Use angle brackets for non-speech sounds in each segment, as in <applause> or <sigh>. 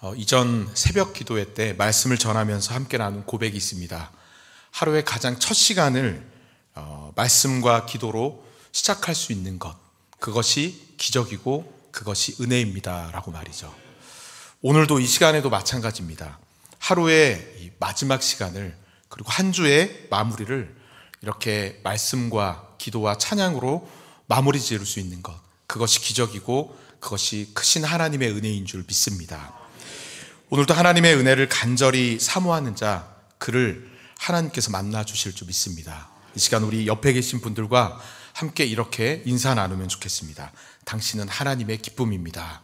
어, 이전 새벽 기도회 때 말씀을 전하면서 함께 나눈 고백이 있습니다. 하루의 가장 첫 시간을 어, 말씀과 기도로 시작할 수 있는 것. 그것이 기적이고 그것이 은혜입니다. 라고 말이죠. 오늘도 이 시간에도 마찬가지입니다. 하루의 마지막 시간을 그리고 한 주의 마무리를 이렇게 말씀과 기도와 찬양으로 마무리 지을 수 있는 것. 그것이 기적이고 그것이 크신 하나님의 은혜인 줄 믿습니다. 오늘도 하나님의 은혜를 간절히 사모하는 자, 그를 하나님께서 만나 주실 줄 믿습니다. 이 시간 우리 옆에 계신 분들과 함께 이렇게 인사 나누면 좋겠습니다. 당신은 하나님의 기쁨입니다.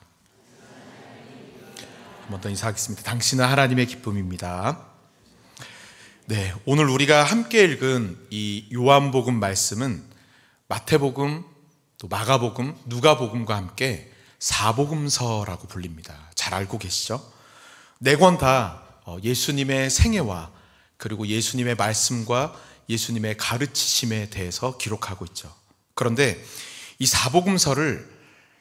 한번 더 인사하겠습니다. 당신은 하나님의 기쁨입니다. 네, 오늘 우리가 함께 읽은 이 요한복음 말씀은 마태복음, 또 마가복음, 누가복음과 함께 사복음서라고 불립니다. 잘 알고 계시죠? 네권다 어, 예수님의 생애와 그리고 예수님의 말씀과 예수님의 가르치심에 대해서 기록하고 있죠. 그런데 이 사복음서를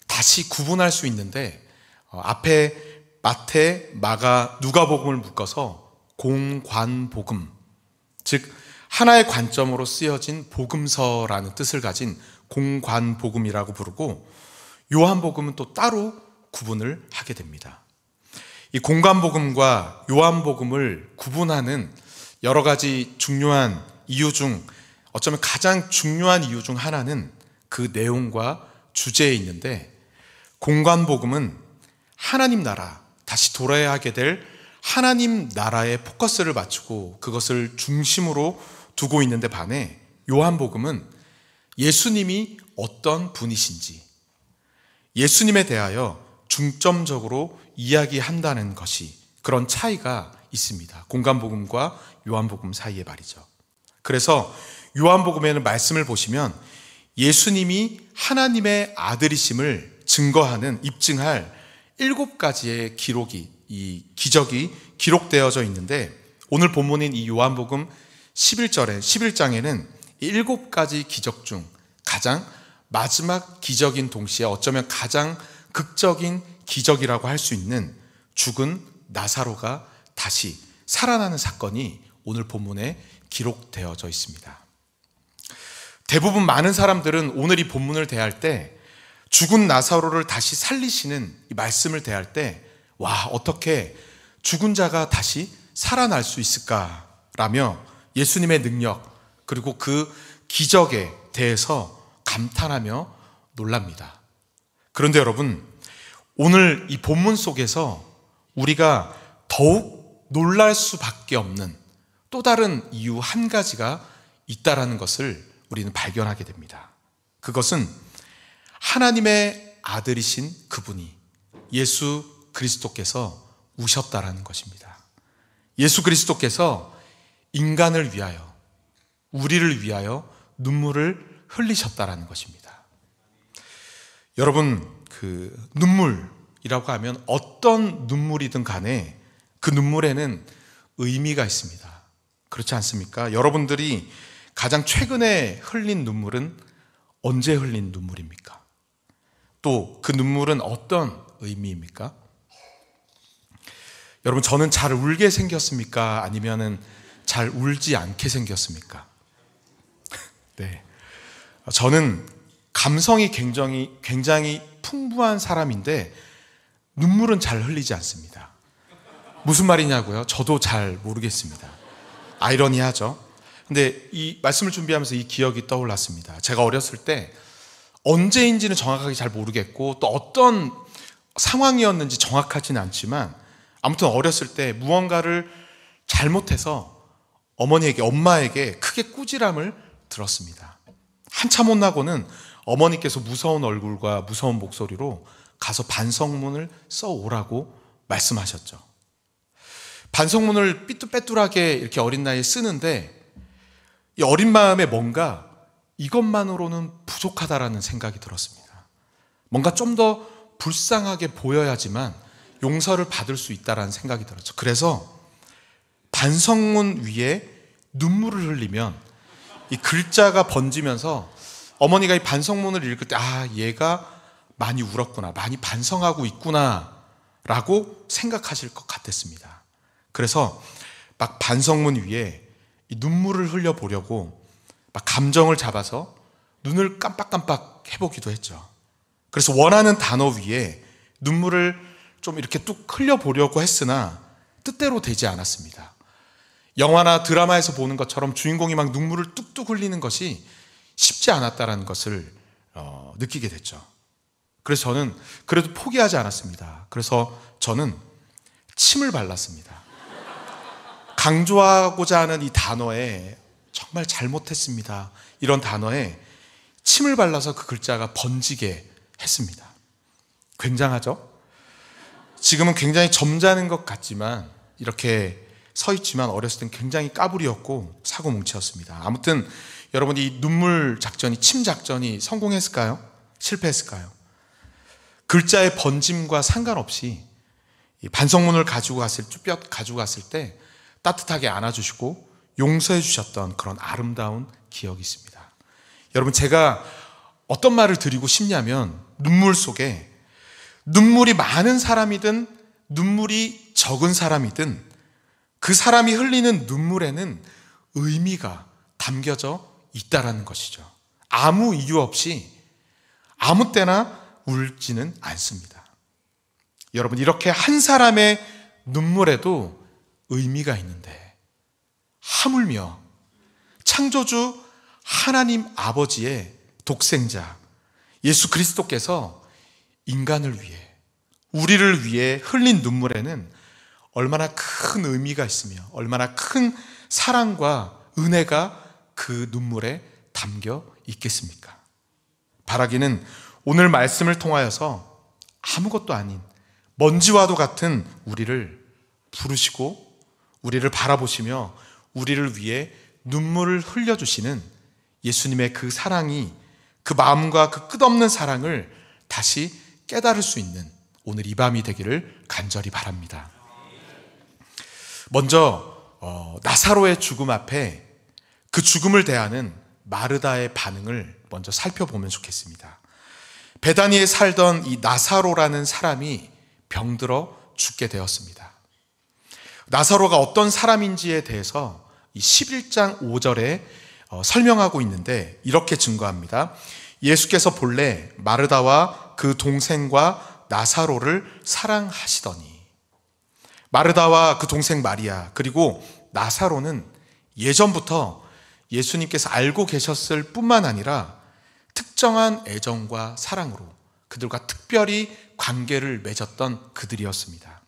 다시 구분할 수 있는데 어, 앞에 마태, 마가, 누가복음을 묶어서 공관복음 즉 하나의 관점으로 쓰여진 복음서라는 뜻을 가진 공관복음이라고 부르고 요한복음은 또 따로 구분을 하게 됩니다. 이 공간복음과 요한복음을 구분하는 여러 가지 중요한 이유 중 어쩌면 가장 중요한 이유 중 하나는 그 내용과 주제에 있는데 공간복음은 하나님 나라, 다시 돌아야 하게 될 하나님 나라의 포커스를 맞추고 그것을 중심으로 두고 있는데 반해 요한복음은 예수님이 어떤 분이신지 예수님에 대하여 중점적으로 이야기한다는 것이 그런 차이가 있습니다. 공간복음과 요한복음 사이의 말이죠. 그래서 요한복음에는 말씀을 보시면 예수님이 하나님의 아들이심을 증거하는 입증할 일곱 가지의 기록이 이 기적이 기록되어져 있는데 오늘 본문인 이 요한복음 11절에 11장에는 일곱 가지 기적 중 가장 마지막 기적인 동시에 어쩌면 가장 극적인 기적이라고 할 수 있는 죽은 나사로가 다시 살아나는 사건이 오늘 본문에 기록되어져 있습니다. 대부분 많은 사람들은 오늘 이 본문을 대할 때 죽은 나사로를 다시 살리시는 말씀을 대할 때, 와, 어떻게 죽은 자가 다시 살아날 수 있을까라며 예수님의 능력, 그리고 그 기적에 대해서 감탄하며 놀랍니다. 그런데 여러분, 오늘 이 본문 속에서 우리가 더욱 놀랄 수밖에 없는 또 다른 이유 한 가지가 있다라는 것을 우리는 발견하게 됩니다. 그것은 하나님의 아들이신 그분이 예수 그리스도께서 우셨다라는 것입니다. 예수 그리스도께서 인간을 위하여 우리를 위하여 눈물을 흘리셨다라는 것입니다. 여러분 그 눈물이라고 하면 어떤 눈물이든 간에 그 눈물에는 의미가 있습니다. 그렇지 않습니까? 여러분들이 가장 최근에 흘린 눈물은 언제 흘린 눈물입니까? 또 그 눈물은 어떤 의미입니까? 여러분 저는 잘 울게 생겼습니까? 아니면은 잘 울지 않게 생겼습니까? <laughs> 네. 저는 감성이 굉장히 굉장히 풍부한 사람인데 눈물은 잘 흘리지 않습니다. 무슨 말이냐고요? 저도 잘 모르겠습니다. 아이러니하죠. 근데 이 말씀을 준비하면서 이 기억이 떠올랐습니다. 제가 어렸을 때 언제인지는 정확하게 잘 모르겠고 또 어떤 상황이었는지 정확하진 않지만 아무튼 어렸을 때 무언가를 잘못해서 어머니에게 엄마에게 크게 꾸지람을 들었습니다. 한참 혼나고는 어머니께서 무서운 얼굴과 무서운 목소리로 가서 반성문을 써오라고 말씀하셨죠. 반성문을 삐뚤빼뚤하게 이렇게 어린 나이에 쓰는데 이 어린 마음에 뭔가 이것만으로는 부족하다라는 생각이 들었습니다. 뭔가 좀 더 불쌍하게 보여야지만 용서를 받을 수 있다라는 생각이 들었죠. 그래서 반성문 위에 눈물을 흘리면 이 글자가 번지면서 어머니가 이 반성문을 읽을 때, 아, 얘가 많이 울었구나, 많이 반성하고 있구나, 라고 생각하실 것 같았습니다. 그래서 막 반성문 위에 이 눈물을 흘려보려고 막 감정을 잡아서 눈을 깜빡깜빡 해보기도 했죠. 그래서 원하는 단어 위에 눈물을 좀 이렇게 뚝 흘려보려고 했으나 뜻대로 되지 않았습니다. 영화나 드라마에서 보는 것처럼 주인공이 막 눈물을 뚝뚝 흘리는 것이 쉽지 않았다라는 것을 어, 느끼게 됐죠. 그래서 저는 그래도 포기하지 않았습니다. 그래서 저는 침을 발랐습니다. 강조하고자 하는 이 단어에 정말 잘못했습니다. 이런 단어에 침을 발라서 그 글자가 번지게 했습니다. 굉장하죠? 지금은 굉장히 점잖은 것 같지만 이렇게 서 있지만 어렸을 땐 굉장히 까불이었고 사고뭉치였습니다. 아무튼 여러분 이 눈물 작전이 침 작전이 성공했을까요? 실패했을까요? 글자의 번짐과 상관없이 반성문을 가지고 갔을 쭈뼛 가지고 갔을 때 따뜻하게 안아주시고 용서해 주셨던 그런 아름다운 기억이 있습니다. 여러분 제가 어떤 말을 드리고 싶냐면 눈물 속에 눈물이 많은 사람이든 눈물이 적은 사람이든 그 사람이 흘리는 눈물에는 의미가 담겨져 있다라는 것이죠. 아무 이유 없이 아무 때나 울지는 않습니다. 여러분, 이렇게 한 사람의 눈물에도 의미가 있는데, 하물며 창조주 하나님 아버지의 독생자 예수 그리스도께서 인간을 위해, 우리를 위해 흘린 눈물에는 얼마나 큰 의미가 있으며, 얼마나 큰 사랑과 은혜가 그 눈물에 담겨 있겠습니까? 바라기는 오늘 말씀을 통하여서 아무것도 아닌 먼지와도 같은 우리를 부르시고 우리를 바라보시며 우리를 위해 눈물을 흘려주시는 예수님의 그 사랑이 그 마음과 그 끝없는 사랑을 다시 깨달을 수 있는 오늘 이 밤이 되기를 간절히 바랍니다. 먼저 어, 나사로의 죽음 앞에 그 죽음을 대하는 마르다의 반응을 먼저 살펴보면 좋겠습니다. 베다니에 살던 이 나사로라는 사람이 병들어 죽게 되었습니다. 나사로가 어떤 사람인지에 대해서 이 11장 5절에 어, 설명하고 있는데 이렇게 증거합니다. 예수께서 본래 마르다와 그 동생과 나사로를 사랑하시더니 마르다와 그 동생 마리아 그리고 나사로는 예전부터 예수님께서 알고 계셨을 뿐만 아니라 특정한 애정과 사랑으로 그들과 특별히 관계를 맺었던 그들이었습니다.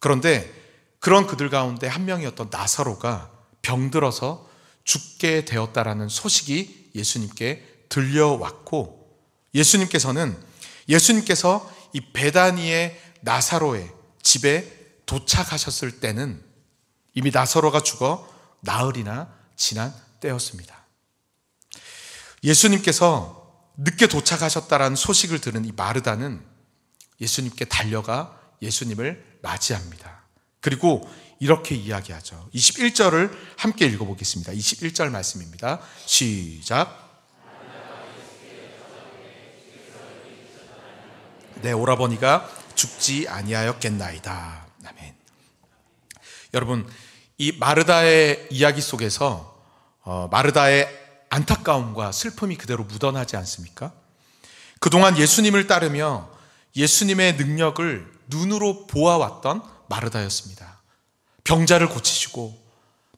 그런데 그런 그들 가운데 한 명이었던 나사로가 병들어서 죽게 되었다라는 소식이 예수님께 들려왔고 예수님께서는 예수님께서 이 베다니의 나사로의 집에 도착하셨을 때는 이미 나사로가 죽어 나흘이나 지난 때였습니다. 예수님께서 늦게 도착하셨다라는 소식을 들은 이 마르다는 예수님께 달려가 예수님을 맞이합니다. 그리고 이렇게 이야기하죠. 21절을 함께 읽어보겠습니다. 21절 말씀입니다. 시작. 내 오라버니가 죽지 아니하였겠나이다. 아멘. 여러분, 이 마르다의 이야기 속에서 어, 마르다의 안타까움과 슬픔이 그대로 묻어나지 않습니까? 그동안 예수님을 따르며 예수님의 능력을 눈으로 보아왔던 마르다였습니다. 병자를 고치시고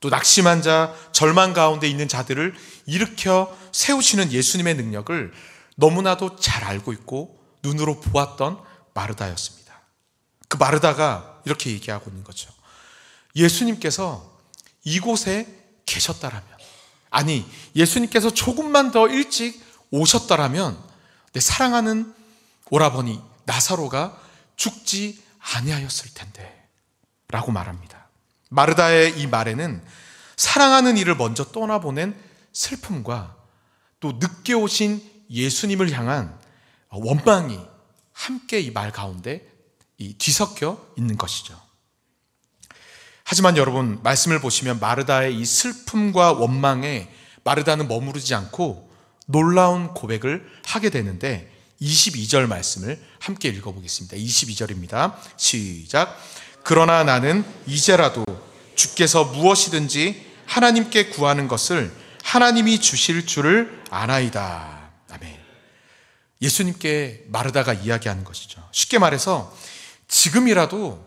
또 낙심한 자, 절망 가운데 있는 자들을 일으켜 세우시는 예수님의 능력을 너무나도 잘 알고 있고 눈으로 보았던 마르다였습니다. 그 마르다가 이렇게 얘기하고 있는 거죠. 예수님께서 이곳에 계셨다라면, 아니, 예수님께서 조금만 더 일찍 오셨다라면, 내 사랑하는 오라버니 나사로가 죽지 아니하였을 텐데, 라고 말합니다. 마르다의 이 말에는 사랑하는 이를 먼저 떠나보낸 슬픔과 또 늦게 오신 예수님을 향한 원망이 함께 이 말 가운데 뒤섞여 있는 것이죠. 하지만 여러분 말씀을 보시면 마르다의 이 슬픔과 원망에 마르다는 머무르지 않고 놀라운 고백을 하게 되는데 22절 말씀을 함께 읽어보겠습니다. 22절입니다. 시작. 그러나 나는 이제라도 주께서 무엇이든지 하나님께 구하는 것을 하나님이 주실 줄을 아나이다. 아멘. 예수님께 마르다가 이야기하는 것이죠. 쉽게 말해서 지금이라도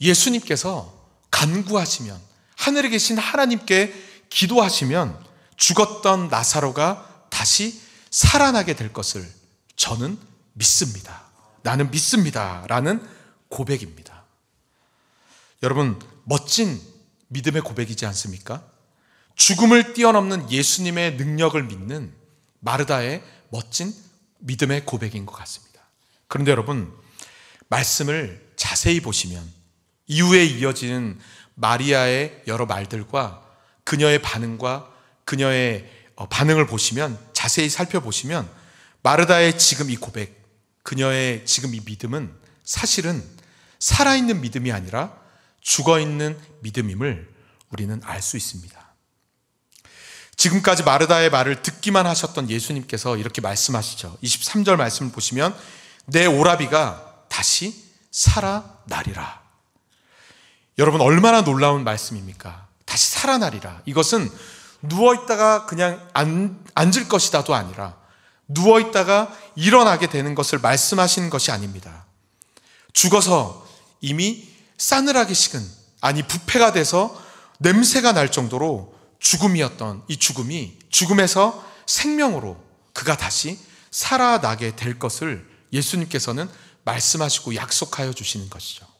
예수님께서 간구하시면 하늘에 계신 하나님께 기도하시면 죽었던 나사로가 다시 살아나게 될 것을 저는 믿습니다. 나는 믿습니다. 라는 고백입니다. 여러분, 멋진 믿음의 고백이지 않습니까? 죽음을 뛰어넘는 예수님의 능력을 믿는 마르다의 멋진 믿음의 고백인 것 같습니다. 그런데 여러분, 말씀을 자세히 보시면 이후에 이어지는 마리아의 여러 말들과 그녀의 반응과 그녀의 어, 반응을 보시면 자세히 살펴보시면 마르다의 지금 이 고백, 그녀의 지금 이 믿음은 사실은 살아있는 믿음이 아니라 죽어있는 믿음임을 우리는 알 수 있습니다. 지금까지 마르다의 말을 듣기만 하셨던 예수님께서 이렇게 말씀하시죠. 23절 말씀을 보시면 내 오라비가 다시 살아나리라. 여러분 얼마나 놀라운 말씀입니까? 다시 살아나리라. 이것은 누워 있다가 그냥 안, 앉을 것이다도 아니라 누워 있다가 일어나게 되는 것을 말씀하신 것이 아닙니다. 죽어서 이미 싸늘하게 식은 아니 부패가 돼서 냄새가 날 정도로 죽음이었던 이 죽음이 죽음에서 생명으로 그가 다시 살아나게 될 것을 예수님께서는 말씀하시고 약속하여 주시는 것이죠.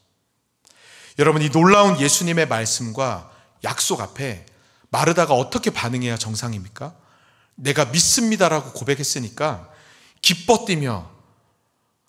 여러분 이 놀라운 예수님의 말씀과 약속 앞에 마르다가 어떻게 반응해야 정상입니까? 내가 믿습니다라고 고백했으니까 기뻐 뛰며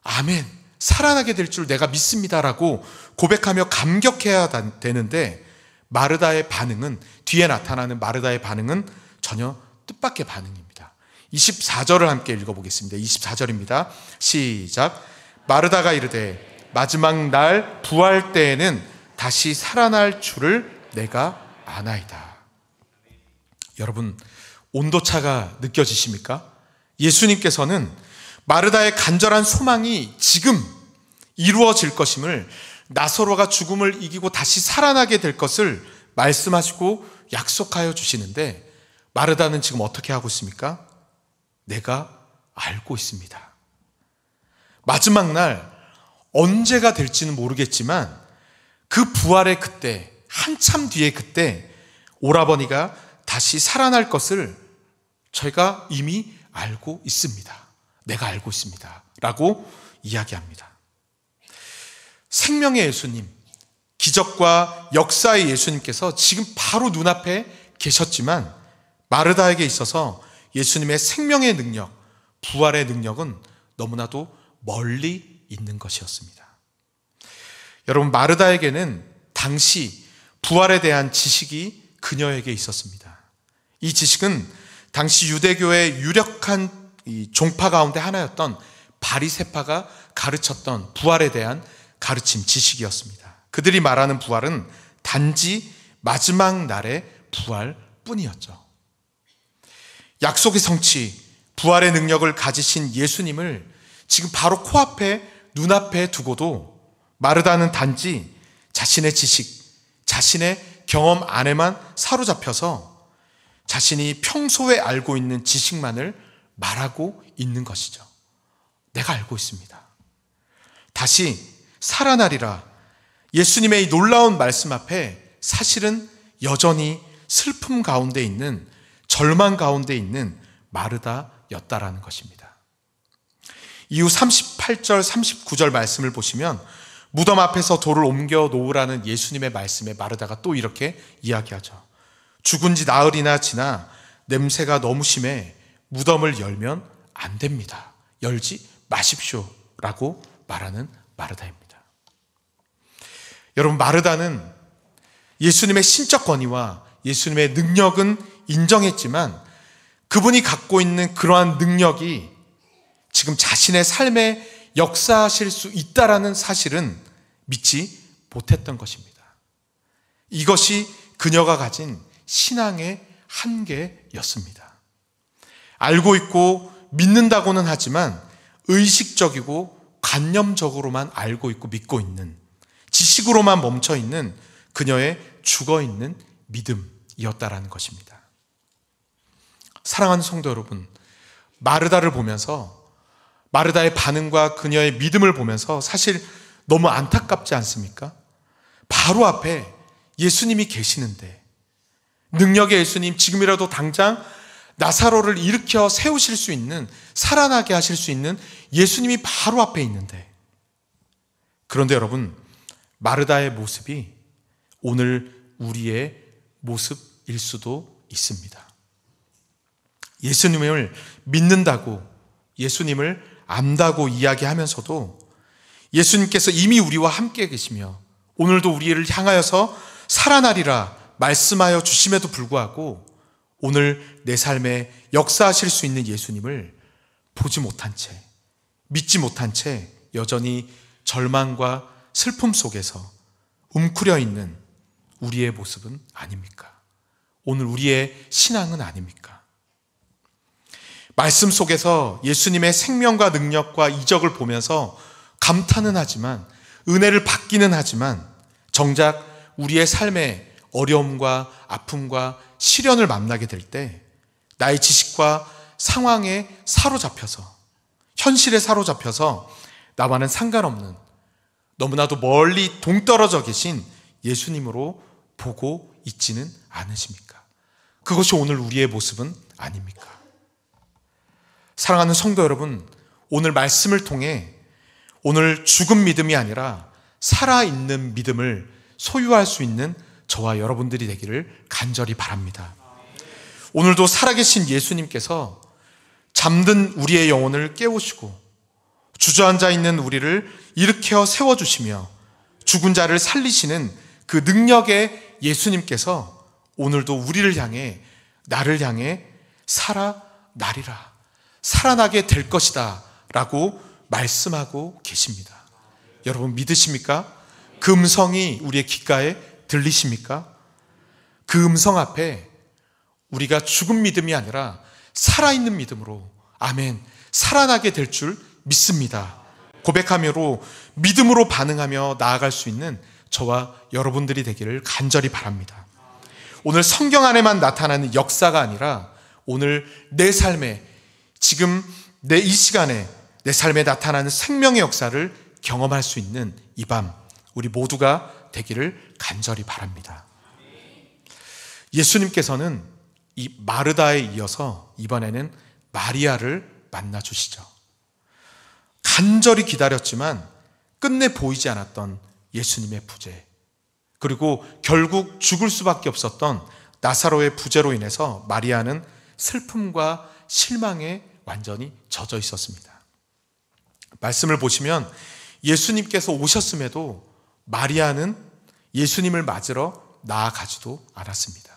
아멘 살아나게 될 줄 내가 믿습니다라고 고백하며 감격해야 되는데 마르다의 반응은 뒤에 나타나는 마르다의 반응은 전혀 뜻밖의 반응입니다. 24절을 함께 읽어보겠습니다. 24절입니다. 시작. 마르다가 이르되 마지막 날 부활 때에는 다시 살아날 줄을 내가 아나이다. 여러분, 온도차가 느껴지십니까? 예수님께서는 마르다의 간절한 소망이 지금 이루어질 것임을 나서로가 죽음을 이기고 다시 살아나게 될 것을 말씀하시고 약속하여 주시는데 마르다는 지금 어떻게 하고 있습니까? 내가 알고 있습니다. 마지막 날 언제가 될지는 모르겠지만 그 부활의 그때, 한참 뒤에 그때 오라버니가 다시 살아날 것을 저희가 이미 알고 있습니다. 내가 알고 있습니다. 라고 이야기합니다. 생명의 예수님, 기적과 역사의 예수님께서 지금 바로 눈앞에 계셨지만 마르다에게 있어서 예수님의 생명의 능력, 부활의 능력은 너무나도 멀리 있는 것이었습니다. 여러분 마르다에게는 당시 부활에 대한 지식이 그녀에게 있었습니다. 이 지식은 당시 유대교의 유력한 종파 가운데 하나였던 바리세파가 가르쳤던 부활에 대한 가르침 지식이었습니다. 그들이 말하는 부활은 단지 마지막 날의 부활뿐이었죠. 약속의 성취, 부활의 능력을 가지신 예수님을 지금 바로 코앞에 눈앞에 두고도 마르다는 단지 자신의 지식, 자신의 경험 안에만 사로잡혀서 자신이 평소에 알고 있는 지식만을 말하고 있는 것이죠. 내가 알고 있습니다. 다시 살아나리라 예수님의 놀라운 말씀 앞에 사실은 여전히 슬픔 가운데 있는 절망 가운데 있는 마르다였다라는 것입니다. 이후 38절, 39절 말씀을 보시면 무덤 앞에서 돌을 옮겨 놓으라는 예수님의 말씀에 마르다가 또 이렇게 이야기하죠. 죽은 지 나흘이나 지나 냄새가 너무 심해 무덤을 열면 안 됩니다. 열지 마십시오. 라고 말하는 마르다입니다. 여러분, 마르다는 예수님의 신적 권위와 예수님의 능력은 인정했지만 그분이 갖고 있는 그러한 능력이 지금 자신의 삶에 역사하실 수 있다라는 사실은 믿지 못했던 것입니다. 이것이 그녀가 가진 신앙의 한계였습니다. 알고 있고 믿는다고는 하지만 의식적이고 관념적으로만 알고 있고 믿고 있는 지식으로만 멈춰 있는 그녀의 죽어 있는 믿음이었다라는 것입니다. 사랑하는 성도 여러분, 마르다를 보면서 마르다의 반응과 그녀의 믿음을 보면서 사실 너무 안타깝지 않습니까? 바로 앞에 예수님이 계시는데 능력의 예수님 지금이라도 당장 나사로를 일으켜 세우실 수 있는 살아나게 하실 수 있는 예수님이 바로 앞에 있는데 그런데 여러분 마르다의 모습이 오늘 우리의 모습일 수도 있습니다. 예수님을 믿는다고 예수님을 안다고 이야기하면서도 예수님께서 이미 우리와 함께 계시며 오늘도 우리를 향하여서 살아나리라 말씀하여 주심에도 불구하고 오늘 내 삶에 역사하실 수 있는 예수님을 보지 못한 채, 믿지 못한 채 여전히 절망과 슬픔 속에서 움크려 있는 우리의 모습은 아닙니까? 오늘 우리의 신앙은 아닙니까? 말씀 속에서 예수님의 생명과 능력과 이적을 보면서 감탄은 하지만 은혜를 받기는 하지만 정작 우리의 삶의 어려움과 아픔과 시련을 만나게 될 때 나의 지식과 상황에 사로잡혀서 현실에 사로잡혀서 나와는 상관없는 너무나도 멀리 동떨어져 계신 예수님으로 보고 있지는 않으십니까? 그것이 오늘 우리의 모습은 아닙니까? 사랑하는 성도 여러분, 오늘 말씀을 통해 오늘 죽은 믿음이 아니라 살아있는 믿음을 소유할 수 있는 저와 여러분들이 되기를 간절히 바랍니다. 오늘도 살아계신 예수님께서 잠든 우리의 영혼을 깨우시고 주저앉아 있는 우리를 일으켜 세워주시며 죽은 자를 살리시는 그 능력의 예수님께서 오늘도 우리를 향해 나를 향해 살아나리라 살아나게 될 것이다 라고 말씀하고 계십니다. 여러분 믿으십니까? 그 음성이 우리의 귓가에 들리십니까? 그 음성 앞에 우리가 죽은 믿음이 아니라 살아있는 믿음으로 아멘 살아나게 될 줄 믿습니다. 고백하며로 믿음으로 반응하며 나아갈 수 있는 저와 여러분들이 되기를 간절히 바랍니다. 오늘 성경 안에만 나타나는 역사가 아니라 오늘 내 삶에 지금 내 이 시간에 내 삶에 나타나는 생명의 역사를 경험할 수 있는 이 밤 우리 모두가 되기를 간절히 바랍니다. 예수님께서는 이 마르다에 이어서 이번에는 마리아를 만나 주시죠. 간절히 기다렸지만 끝내 보이지 않았던 예수님의 부재 그리고 결국 죽을 수밖에 없었던 나사로의 부재로 인해서 마리아는 슬픔과 실망에 완전히 젖어 있었습니다. 말씀을 보시면 예수님께서 오셨음에도 마리아는 예수님을 맞으러 나아가지도 않았습니다.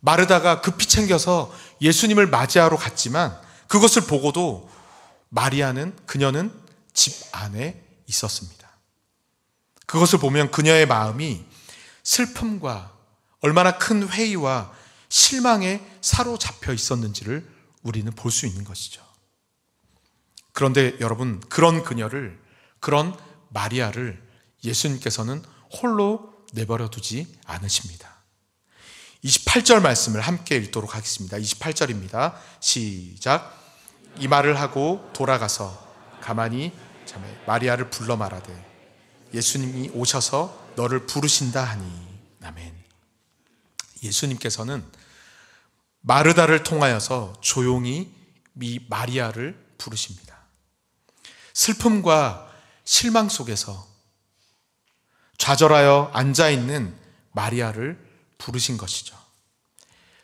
마르다가 급히 챙겨서 예수님을 맞이하러 갔지만 그것을 보고도 마리아는 그녀는 집 안에 있었습니다. 그것을 보면 그녀의 마음이 슬픔과 얼마나 큰 회의와 실망에 사로잡혀 있었는지를 우리는 볼 수 있는 것이죠. 그런데 여러분, 그런 그녀를, 그런 마리아를 예수님께서는 홀로 내버려 두지 않으십니다. 28절 말씀을 함께 읽도록 하겠습니다. 28절입니다. 시작. 이 말을 하고 돌아가서 가만히 자매 마리아를 불러 말하되 예수님이 오셔서 너를 부르신다 하니 아멘. 예수님께서는 마르다를 통하여서 조용히 미 마리아를 부르십니다. 슬픔과 실망 속에서 좌절하여 앉아 있는 마리아를 부르신 것이죠.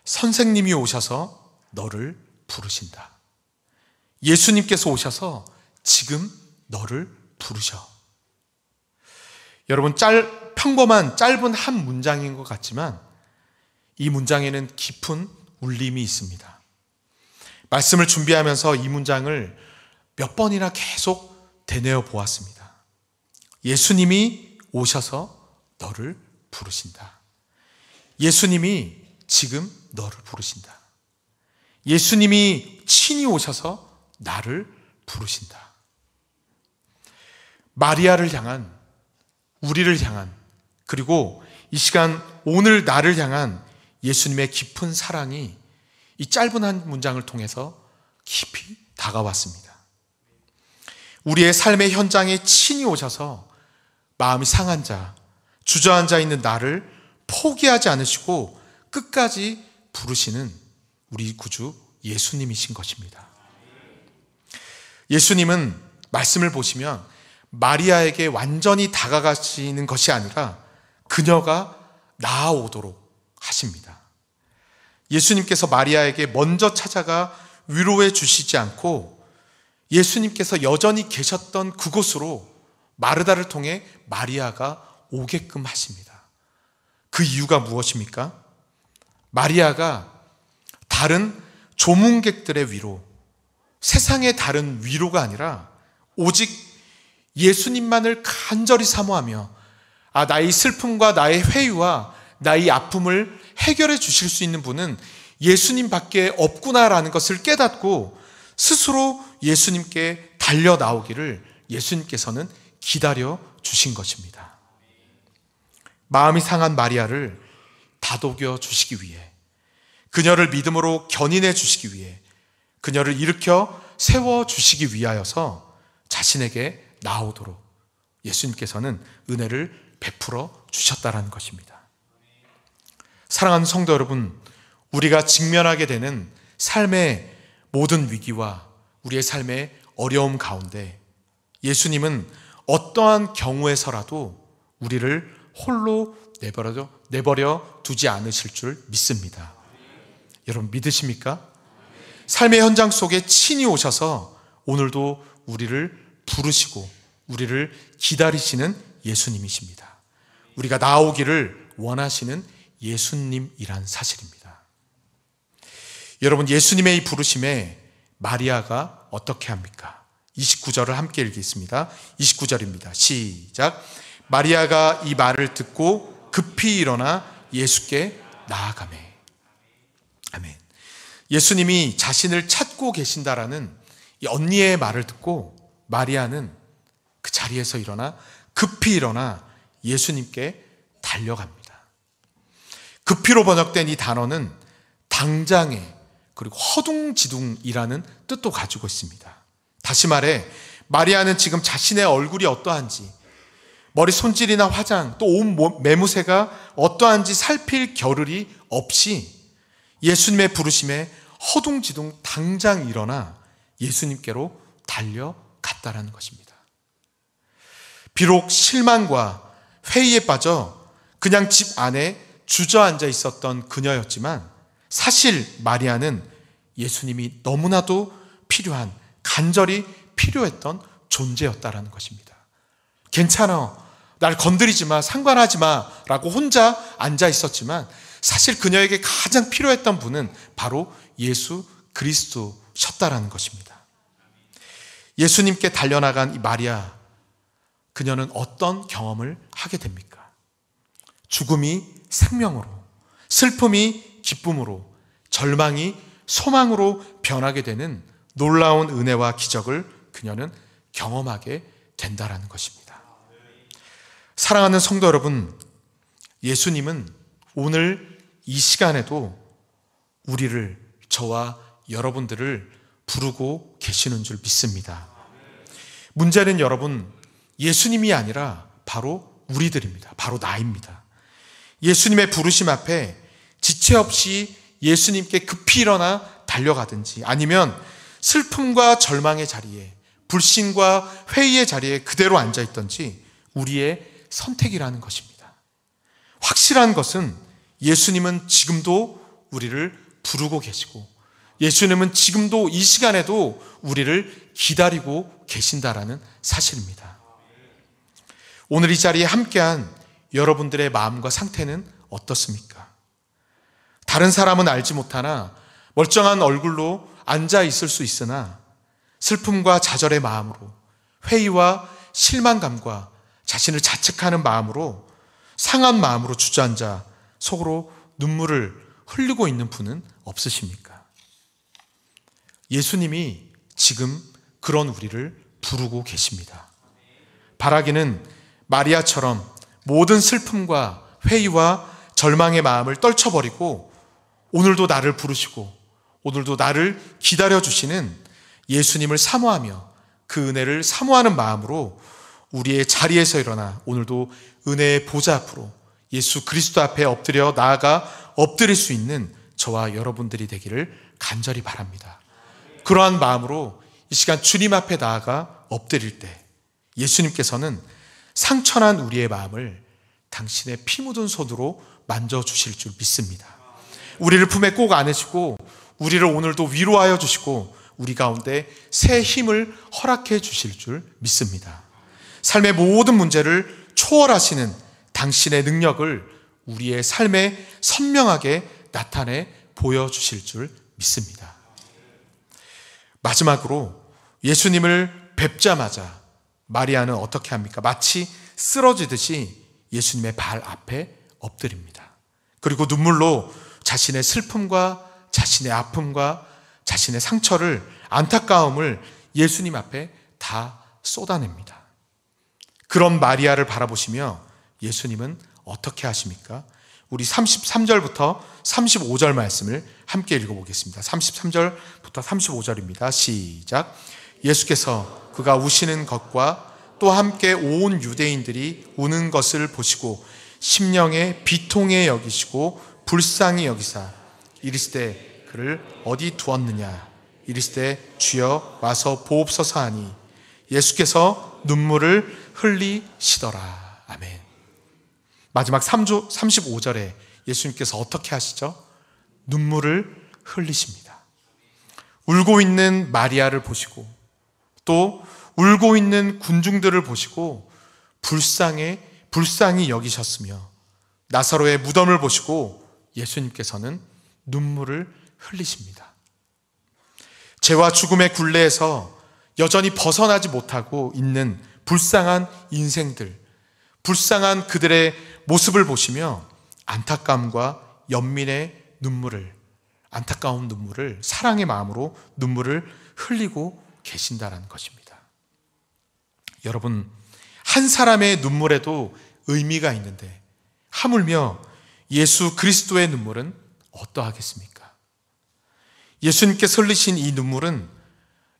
선생님이 오셔서 너를 부르신다. 예수님께서 오셔서 지금 너를 부르셔. 여러분, 짧, 평범한 짧은 한 문장인 것 같지만 이 문장에는 깊은 울림이 있습니다. 말씀을 준비하면서 이 문장을 몇 번이나 계속 되뇌어 보았습니다. 예수님이 오셔서 너를 부르신다. 예수님이 지금 너를 부르신다. 예수님이 친히 오셔서 나를 부르신다. 마리아를 향한, 우리를 향한, 그리고 이 시간 오늘 나를 향한 예수님의 깊은 사랑이 이 짧은 한 문장을 통해서 깊이 다가왔습니다. 우리의 삶의 현장에 친히 오셔서 마음이 상한 자, 주저앉아 있는 나를 포기하지 않으시고 끝까지 부르시는 우리 구주 예수님이신 것입니다. 예수님은 말씀을 보시면 마리아에게 완전히 다가가시는 것이 아니라 그녀가 나아오도록 하십니다. 예수님께서 마리아에게 먼저 찾아가 위로해 주시지 않고 예수님께서 여전히 계셨던 그곳으로 마르다를 통해 마리아가 오게끔 하십니다. 그 이유가 무엇입니까? 마리아가 다른 조문객들의 위로, 세상의 다른 위로가 아니라 오직 예수님만을 간절히 사모하며 아, 나의 슬픔과 나의 회유와 나의 아픔을 해결해 주실 수 있는 분은 예수님 밖에 없구나라는 것을 깨닫고 스스로 예수님께 달려 나오기를 예수님께서는 기다려 주신 것입니다. 마음이 상한 마리아를 다독여 주시기 위해 그녀를 믿음으로 견인해 주시기 위해 그녀를 일으켜 세워 주시기 위하여서 자신에게 나오도록 예수님께서는 은혜를 베풀어 주셨다라는 것입니다. 사랑하는 성도 여러분, 우리가 직면하게 되는 삶의 모든 위기와 우리의 삶의 어려움 가운데 예수님은 어떠한 경우에서라도 우리를 홀로 내버려, 내버려 두지 않으실 줄 믿습니다. 여러분 믿으십니까? 삶의 현장 속에 친히 오셔서 오늘도 우리를 부르시고 우리를 기다리시는 예수님이십니다. 우리가 나오기를 원하시는 예수님이란 사실입니다. 여러분 예수님의 이 부르심에 마리아가 어떻게 합니까? 29절을 함께 읽겠습니다. 29절입니다. 시작. 마리아가 이 말을 듣고 급히 일어나 예수께 나아가매. 아멘. 예수님이 자신을 찾고 계신다라는 이 언니의 말을 듣고 마리아는 그 자리에서 일어나 급히 일어나 예수님께 달려갑니다. 급히로 번역된 이 단어는 당장에 그리고 허둥지둥이라는 뜻도 가지고 있습니다. 다시 말해 마리아는 지금 자신의 얼굴이 어떠한지 머리 손질이나 화장 또온 매무새가 어떠한지 살필 겨를이 없이 예수님의 부르심에 허둥지둥 당장 일어나 예수님께로 달려갔다라는 것입니다. 비록 실망과 회의에 빠져 그냥 집 안에 주저앉아 있었던 그녀였지만 사실 마리아는 예수님이 너무나도 필요한 간절히 필요했던 존재였다라는 것입니다. 괜찮아. 날 건드리지 마. 상관하지 마. 라고 혼자 앉아 있었지만 사실 그녀에게 가장 필요했던 분은 바로 예수 그리스도셨다라는 것입니다. 예수님께 달려나간 이 마리아, 그녀는 어떤 경험을 하게 됩니까? 죽음이 생명으로, 슬픔이 기쁨으로 절망이 소망으로 변하게 되는 놀라운 은혜와 기적을 그녀는 경험하게 된다라는 것입니다. 사랑하는 성도 여러분, 예수님은 오늘 이 시간에도 우리를 저와 여러분들을 부르고 계시는 줄 믿습니다. 문제는 여러분, 예수님이 아니라 바로 우리들입니다. 바로 나입니다. 예수님의 부르심 앞에 지체 없이 예수님께 급히 일어나 달려가든지 아니면 슬픔과 절망의 자리에 불신과 회의의 자리에 그대로 앉아 있던지 우리의 선택이라는 것입니다. 확실한 것은 예수님은 지금도 우리를 부르고 계시고 예수님은 지금도 이 시간에도 우리를 기다리고 계신다라는 사실입니다. 오늘 이 자리에 함께한 여러분들의 마음과 상태는 어떻습니까? 다른 사람은 알지 못하나 멀쩡한 얼굴로 앉아 있을 수 있으나 슬픔과 좌절의 마음으로 회의와 실망감과 자신을 자책하는 마음으로 상한 마음으로 주저앉아 속으로 눈물을 흘리고 있는 분은 없으십니까? 예수님이 지금 그런 우리를 부르고 계십니다. 바라기는 마리아처럼 모든 슬픔과 회의와 절망의 마음을 떨쳐버리고 오늘도 나를 부르시고 오늘도 나를 기다려 주시는 예수님을 사모하며 그 은혜를 사모하는 마음으로 우리의 자리에서 일어나 오늘도 은혜의 보좌 앞으로 예수 그리스도 앞에 엎드려 나아가 엎드릴 수 있는 저와 여러분들이 되기를 간절히 바랍니다. 그러한 마음으로 이 시간 주님 앞에 나아가 엎드릴 때 예수님께서는 상처난 우리의 마음을 당신의 피 묻은 손으로 만져주실 줄 믿습니다. 우리를 품에 꼭 안으시고 우리를 오늘도 위로하여 주시고 우리 가운데 새 힘을 허락해 주실 줄 믿습니다. 삶의 모든 문제를 초월하시는 당신의 능력을 우리의 삶에 선명하게 나타내 보여주실 줄 믿습니다. 마지막으로 예수님을 뵙자마자 마리아는 어떻게 합니까? 마치 쓰러지듯이 예수님의 발 앞에 엎드립니다. 그리고 눈물로 자신의 슬픔과 자신의 아픔과 자신의 상처를 안타까움을 예수님 앞에 다 쏟아냅니다. 그런 마리아를 바라보시며 예수님은 어떻게 하십니까? 우리 33절부터 35절 말씀을 함께 읽어보겠습니다. 33절부터 35절입니다. 시작. 예수께서 그가 우시는 것과 또 함께 온 유대인들이 우는 것을 보시고 심령에 비통해 여기시고 불쌍히 여기사 이르시되 그를 어디 두었느냐 이르시되 주여 와서 보옵소서 하니 예수께서 눈물을 흘리시더라 아멘 마지막 3조 35절에 예수님께서 어떻게 하시죠? 눈물을 흘리십니다 울고 있는 마리아를 보시고 또 울고 있는 군중들을 보시고 불쌍해 불쌍히 여기셨으며 나사로의 무덤을 보시고 예수님께서는 눈물을 흘리십니다. 죄와 죽음의 굴레에서 여전히 벗어나지 못하고 있는 불쌍한 인생들, 불쌍한 그들의 모습을 보시며 안타까움과 연민의 눈물을, 안타까운 눈물을 사랑의 마음으로 눈물을 흘리고 계신다라는 것입니다. 여러분, 한 사람의 눈물에도 의미가 있는데, 하물며 예수 그리스도의 눈물은 어떠하겠습니까? 예수님께 흘리신 이 눈물은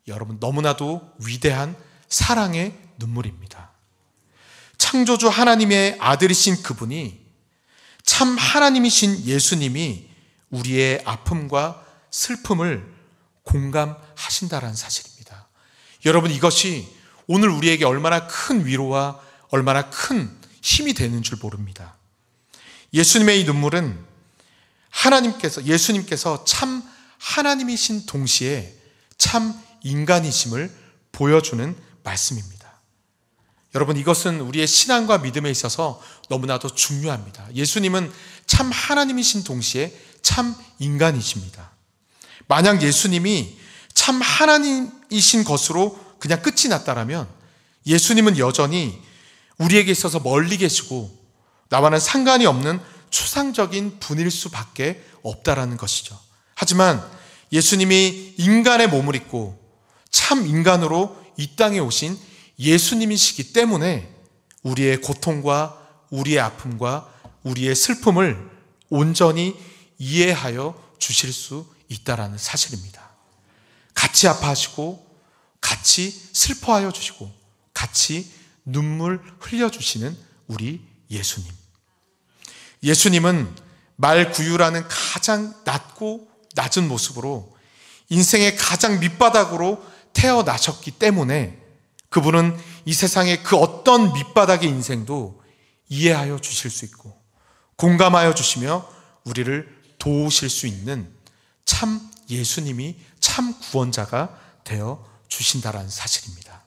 여러분 너무나도 위대한 사랑의 눈물입니다. 창조주 하나님의 아들이신 그분이 참 하나님이신 예수님이 우리의 아픔과 슬픔을 공감하신다라는 사실입니다. 여러분 이것이 오늘 우리에게 얼마나 큰 위로와 얼마나 큰 힘이 되는 줄 모릅니다. 예수님의 이 눈물은 하나님께서, 예수님께서 참 하나님이신 동시에 참 인간이심을 보여주는 말씀입니다. 여러분, 이것은 우리의 신앙과 믿음에 있어서 너무나도 중요합니다. 예수님은 참 하나님이신 동시에 참 인간이십니다. 만약 예수님이 참 하나님이신 것으로 그냥 끝이 났다라면 예수님은 여전히 우리에게 있어서 멀리 계시고 나와는 상관이 없는 추상적인 분일 수밖에 없다라는 것이죠. 하지만 예수님이 인간의 몸을 입고 참 인간으로 이 땅에 오신 예수님이시기 때문에 우리의 고통과 우리의 아픔과 우리의 슬픔을 온전히 이해하여 주실 수 있다라는 사실입니다. 같이 아파하시고 같이 슬퍼하여 주시고 같이 눈물 흘려 주시는 우리 예수님. 예수님은 말 구유라는 가장 낮고 낮은 모습으로 인생의 가장 밑바닥으로 태어나셨기 때문에 그분은 이 세상의 그 어떤 밑바닥의 인생도 이해하여 주실 수 있고 공감하여 주시며 우리를 도우실 수 있는 참 예수님이 참 구원자가 되어 주신다라는 사실입니다.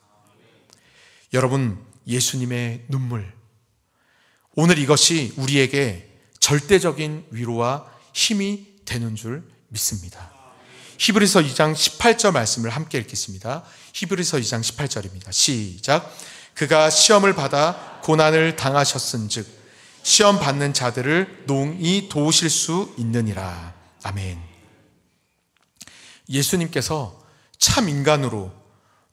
여러분, 예수님의 눈물, 오늘 이것이 우리에게 절대적인 위로와 힘이 되는 줄 믿습니다. 히브리서 2장 18절 말씀을 함께 읽겠습니다. 히브리서 2장 18절입니다. 시작. 그가 시험을 받아 고난을 당하셨은즉 시험 받는 자들을 농이 도우실 수 있느니라. 아멘. 예수님께서 참 인간으로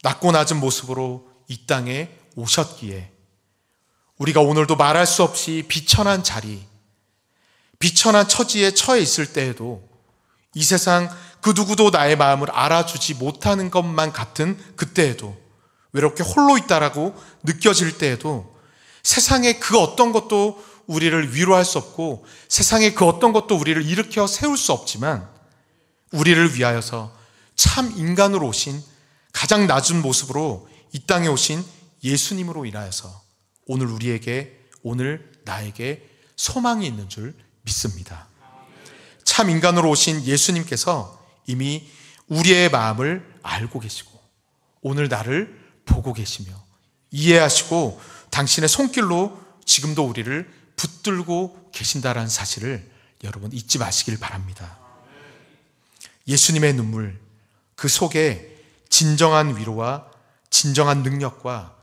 낮고 낮은 모습으로 이 땅에 오셨기에 우리가 오늘도 말할 수 없이 비천한 자리, 비천한 처지에 처해 있을 때에도 이 세상 그 누구도 나의 마음을 알아주지 못하는 것만 같은 그때에도 외롭게 홀로 있다라고 느껴질 때에도 세상의 그 어떤 것도 우리를 위로할 수 없고 세상의 그 어떤 것도 우리를 일으켜 세울 수 없지만 우리를 위하여서 참 인간으로 오신 가장 낮은 모습으로 이 땅에 오신 예수님으로 인하여서 오늘 우리에게 오늘 나에게 소망이 있는 줄 믿습니다. 참 인간으로 오신 예수님께서 이미 우리의 마음을 알고 계시고 오늘 나를 보고 계시며 이해하시고 당신의 손길로 지금도 우리를 붙들고 계신다라는 사실을 여러분 잊지 마시길 바랍니다. 예수님의 눈물 그 속에 진정한 위로와 진정한 능력과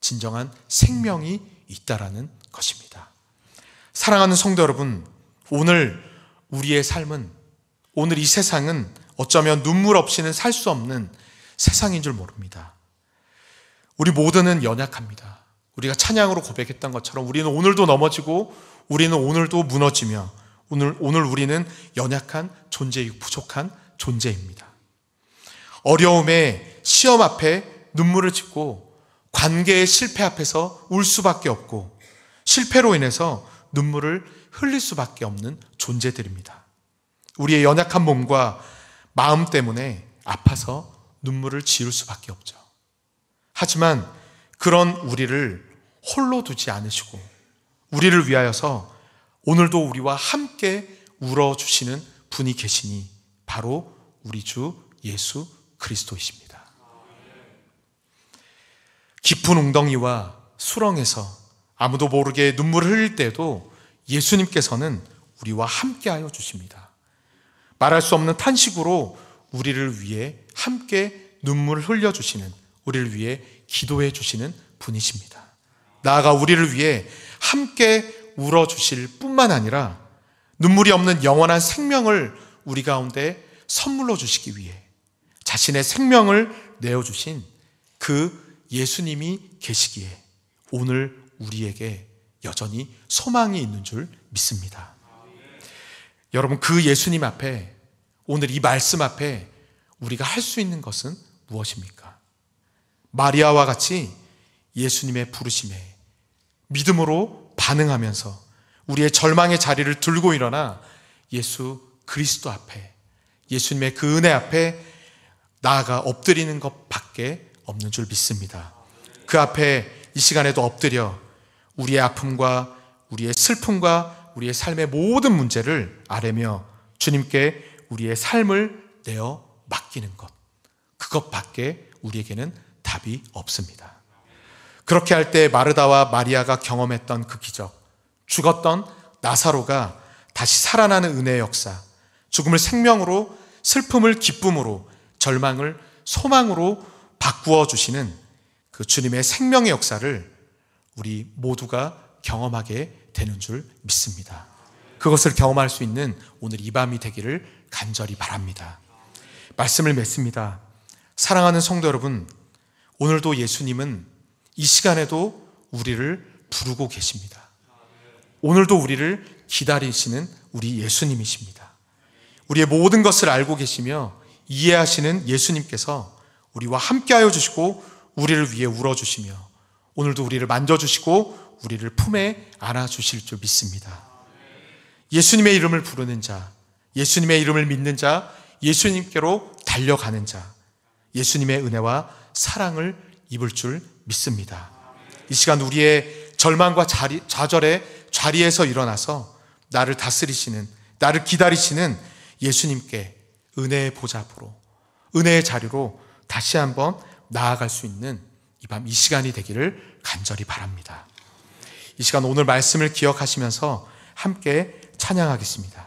진정한 생명이 있다라는 것입니다. 사랑하는 성도 여러분, 오늘 우리의 삶은 오늘 이 세상은 어쩌면 눈물 없이는 살 수 없는 세상인 줄 모릅니다. 우리 모두는 연약합니다. 우리가 찬양으로 고백했던 것처럼 우리는 오늘도 넘어지고 우리는 오늘도 무너지며 오늘, 오늘 우리는 연약한 존재이고 부족한 존재입니다. 어려움에 시험 앞에 눈물을 짓고 관계의 실패 앞에서 울 수밖에 없고 실패로 인해서 눈물을 흘릴 수밖에 없는 존재들입니다. 우리의 연약한 몸과 마음 때문에 아파서 눈물을 지울 수밖에 없죠. 하지만 그런 우리를 홀로 두지 않으시고 우리를 위하여서 오늘도 우리와 함께 울어주시는 분이 계시니 바로 우리 주 예수 그리스도이십니다. 깊은 웅덩이와 수렁에서 아무도 모르게 눈물을 흘릴 때도 예수님께서는 우리와 함께하여 주십니다. 말할 수 없는 탄식으로 우리를 위해 함께 눈물을 흘려주시는, 우리를 위해 기도해 주시는 분이십니다. 나아가 우리를 위해 함께 울어주실 뿐만 아니라 눈물이 없는 영원한 생명을 우리 가운데 선물로 주시기 위해 자신의 생명을 내어주신 그 예수님이 계시기에 오늘 우리에게 여전히 소망이 있는 줄 믿습니다. 여러분, 그 예수님 앞에, 오늘 이 말씀 앞에 우리가 할 수 있는 것은 무엇입니까? 마리아와 같이 예수님의 부르심에 믿음으로 반응하면서 우리의 절망의 자리를 들고 일어나 예수 그리스도 앞에 예수님의 그 은혜 앞에 나아가 엎드리는 것 밖에 없는 줄 믿습니다. 그 앞에 이 시간에도 엎드려 우리의 아픔과 우리의 슬픔과 우리의 삶의 모든 문제를 아뢰며 주님께 우리의 삶을 내어 맡기는 것. 그것밖에 우리에게는 답이 없습니다. 그렇게 할 때 마르다와 마리아가 경험했던 그 기적, 죽었던 나사로가 다시 살아나는 은혜의 역사, 죽음을 생명으로, 슬픔을 기쁨으로, 절망을 소망으로 바꾸어 주시는 그 주님의 생명의 역사를 우리 모두가 경험하게 되는 줄 믿습니다. 그것을 경험할 수 있는 오늘 이 밤이 되기를 간절히 바랍니다. 말씀을 맺습니다. 사랑하는 성도 여러분, 오늘도 예수님은 이 시간에도 우리를 부르고 계십니다. 오늘도 우리를 기다리시는 우리 예수님이십니다. 우리의 모든 것을 알고 계시며 이해하시는 예수님께서 우리와 함께하여 주시고 우리를 위해 울어주시며 오늘도 우리를 만져주시고 우리를 품에 안아주실 줄 믿습니다. 예수님의 이름을 부르는 자, 예수님의 이름을 믿는 자, 예수님께로 달려가는 자, 예수님의 은혜와 사랑을 입을 줄 믿습니다. 이 시간 우리의 절망과 자리, 좌절의 자리에서 일어나서 나를 다스리시는, 나를 기다리시는 예수님께 은혜의 보좌 으로 은혜의 자리로 다시 한번 나아갈 수 있는 이 밤 이 시간이 되기를 간절히 바랍니다. 이 시간 오늘 말씀을 기억하시면서 함께 찬양하겠습니다.